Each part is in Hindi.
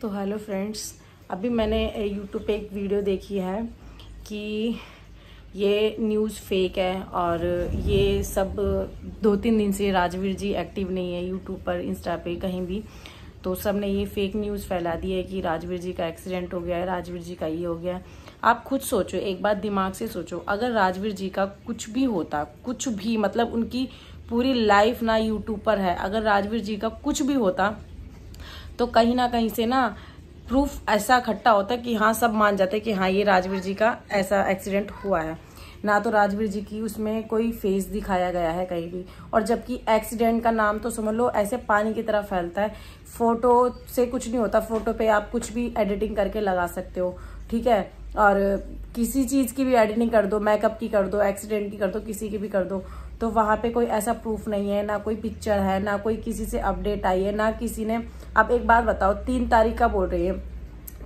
तो हेलो फ्रेंड्स अभी मैंने यूट्यूब पे एक वीडियो देखी है कि ये न्यूज़ फेक है और ये सब दो तीन दिन से राजवीर जी एक्टिव नहीं है यूट्यूब पर इंस्टा पे कहीं भी तो सब ने ये फेक न्यूज़ फैला दी है कि राजवीर जी का एक्सीडेंट हो गया है राजवीर जी का ये हो गया है आप खुद सोचो एक बार दिमाग से सोचो अगर राजवीर जी का कुछ भी होता कुछ भी मतलब उनकी पूरी लाइफ ना यूट्यूब पर है अगर राजवीर जी का कुछ भी होता तो कहीं ना कहीं से ना प्रूफ ऐसा इकट्ठा होता है कि हाँ सब मान जाते हैं कि हाँ ये राजवीर जी का ऐसा एक्सीडेंट हुआ है ना तो राजवीर जी की उसमें कोई फेस दिखाया गया है कहीं भी और जबकि एक्सीडेंट का नाम तो समझ लो ऐसे पानी की तरह फैलता है फ़ोटो से कुछ नहीं होता फ़ोटो पे आप कुछ भी एडिटिंग करके लगा सकते हो ठीक है और किसी चीज़ की भी एडिटिंग कर दो मेकअप की कर दो एक्सीडेंट की कर दो किसी की भी कर दो तो वहाँ पे कोई ऐसा प्रूफ नहीं है ना कोई पिक्चर है ना कोई किसी से अपडेट आई है ना किसी ने आप एक बात बताओ तीन तारीख का बोल रही है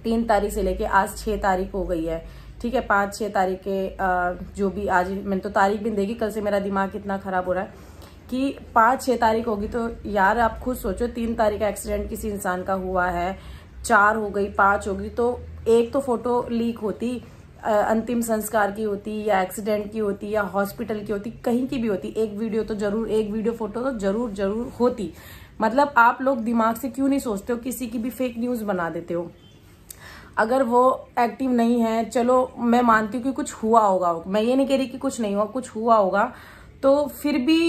तीन तारीख से लेके आज छः तारीख हो गई है ठीक है पाँच छः तारीख के जो भी आज मैंने तो तारीख भी देगी कल से मेरा दिमाग इतना ख़राब हो रहा है कि पाँच छः तारीख होगी तो यार आप खुद सोचो तीन तारीख का एक्सीडेंट किसी इंसान का हुआ है चार हो गई पाँच होगी तो एक तो फोटो लीक होती अंतिम संस्कार की होती या एक्सीडेंट की होती या हॉस्पिटल की होती कहीं की भी होती एक वीडियो तो जरूर एक वीडियो फोटो तो जरूर जरूर होती मतलब आप लोग दिमाग से क्यों नहीं सोचते हो किसी की भी फेक न्यूज़ बना देते हो अगर वो एक्टिव नहीं है चलो मैं मानती हूँ कि कुछ हुआ होगा मैं ये नहीं कह रही कि कुछ नहीं हुआ कुछ हुआ होगा तो फिर भी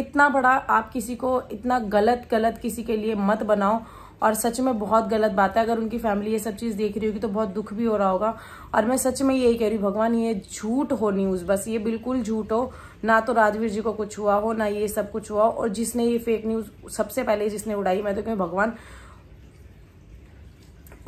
इतना बड़ा आप किसी को इतना गलत गलत किसी के लिए मत बनाओ और सच में बहुत गलत बात है अगर उनकी फैमिली ये सब चीज़ देख रही होगी तो बहुत दुख भी हो रहा होगा और मैं सच में यही कह रही हूँ भगवान ये झूठ हो न्यूज़ बस ये बिल्कुल झूठ हो ना तो राजवीर जी को कुछ हुआ हो ना ये सब कुछ हुआ और जिसने ये फेक न्यूज़ सबसे पहले जिसने उड़ाई मैं तो कहूँ भगवान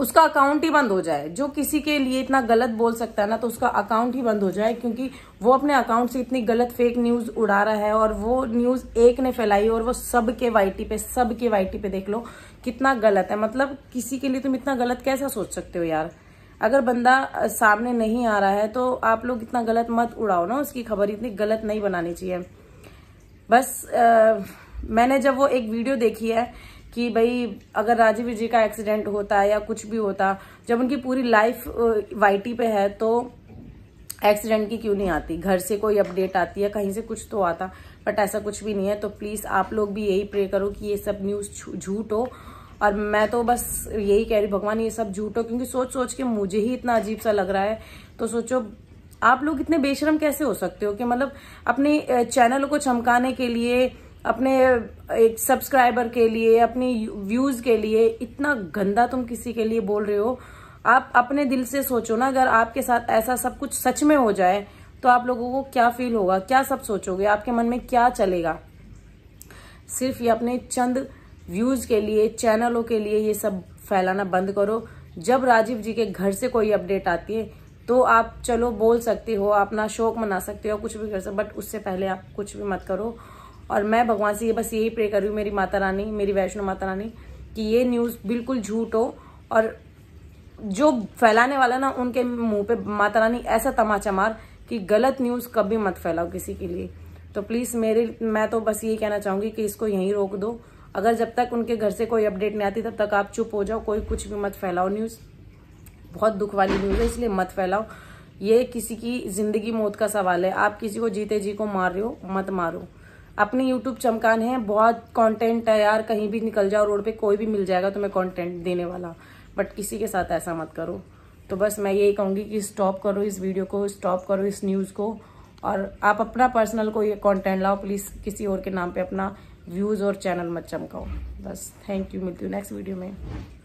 उसका अकाउंट ही बंद हो जाए जो किसी के लिए इतना गलत बोल सकता है ना तो उसका अकाउंट ही बंद हो जाए क्योंकि वो अपने अकाउंट से इतनी गलत फेक न्यूज उड़ा रहा है और वो न्यूज एक ने फैलाई और वो सबके वाईटी पे सबके वाईटी पे देख लो कितना गलत है मतलब किसी के लिए तुम इतना गलत कैसा सोच सकते हो यार अगर बंदा सामने नहीं आ रहा है तो आप लोग इतना गलत मत उड़ाओ ना उसकी खबर इतनी गलत नहीं बनानी चाहिए बस आ, मैंने जब वो एक वीडियो देखी है कि भाई अगर राजीव जी का एक्सीडेंट होता है या कुछ भी होता जब उनकी पूरी लाइफ वाईटी पे है तो एक्सीडेंट की क्यों नहीं आती घर से कोई अपडेट आती है कहीं से कुछ तो आता बट ऐसा कुछ भी नहीं है तो प्लीज़ आप लोग भी यही प्रे करो कि ये सब न्यूज़ झूठ हो और मैं तो बस यही कह रही भगवान ये सब झूठ हो क्योंकि सोच सोच के मुझे ही इतना अजीब सा लग रहा है तो सोचो आप लोग इतने बेशरम कैसे हो सकते हो कि मतलब अपने चैनल को चमकाने के लिए अपने एक सब्सक्राइबर के लिए अपनी व्यूज के लिए इतना गंदा तुम किसी के लिए बोल रहे हो आप अपने दिल से सोचो ना अगर आपके साथ ऐसा सब कुछ सच में हो जाए तो आप लोगों को क्या फील होगा क्या सब सोचोगे आपके मन में क्या चलेगा सिर्फ ये अपने चंद व्यूज के लिए चैनलों के लिए ये सब फैलाना बंद करो जब राजीव जी के घर से कोई अपडेट आती है तो आप चलो बोल सकते हो अपना शौक मना सकते हो कुछ भी कर सकते बट उससे पहले आप कुछ भी मत करो और मैं भगवान से ये बस यही प्रे कर रही हूँ मेरी माता रानी मेरी वैष्णो माता रानी कि ये न्यूज़ बिल्कुल झूठ हो और जो फैलाने वाला ना उनके मुंह पे माता रानी ऐसा तमाचा मार कि गलत न्यूज़ कभी मत फैलाओ किसी के लिए तो प्लीज़ मेरे मैं तो बस ये कहना चाहूँगी कि इसको यहीं रोक दो अगर जब तक उनके घर से कोई अपडेट नहीं आती तब तक आप चुप हो जाओ कोई कुछ भी मत फैलाओ न्यूज़ बहुत दुख वाली न्यूज़ है इसलिए मत फैलाओ ये किसी की ज़िंदगी मौत का सवाल है आप किसी को जीते जी को मार रहे हो मत मारो अपने यूट्यूब चमकाने हैं बहुत कंटेंट है यार कहीं भी निकल जाओ रोड पे कोई भी मिल जाएगा तो मैं कंटेंट देने वाला बट किसी के साथ ऐसा मत करो तो बस मैं यही कहूँगी कि स्टॉप करो इस वीडियो को स्टॉप करो इस न्यूज़ को और आप अपना पर्सनल कोई कंटेंट लाओ प्लीज़ किसी और के नाम पे अपना व्यूज़ और चैनल मत चमकाओ बस थैंक यू मिलती हूँ नेक्स्ट वीडियो में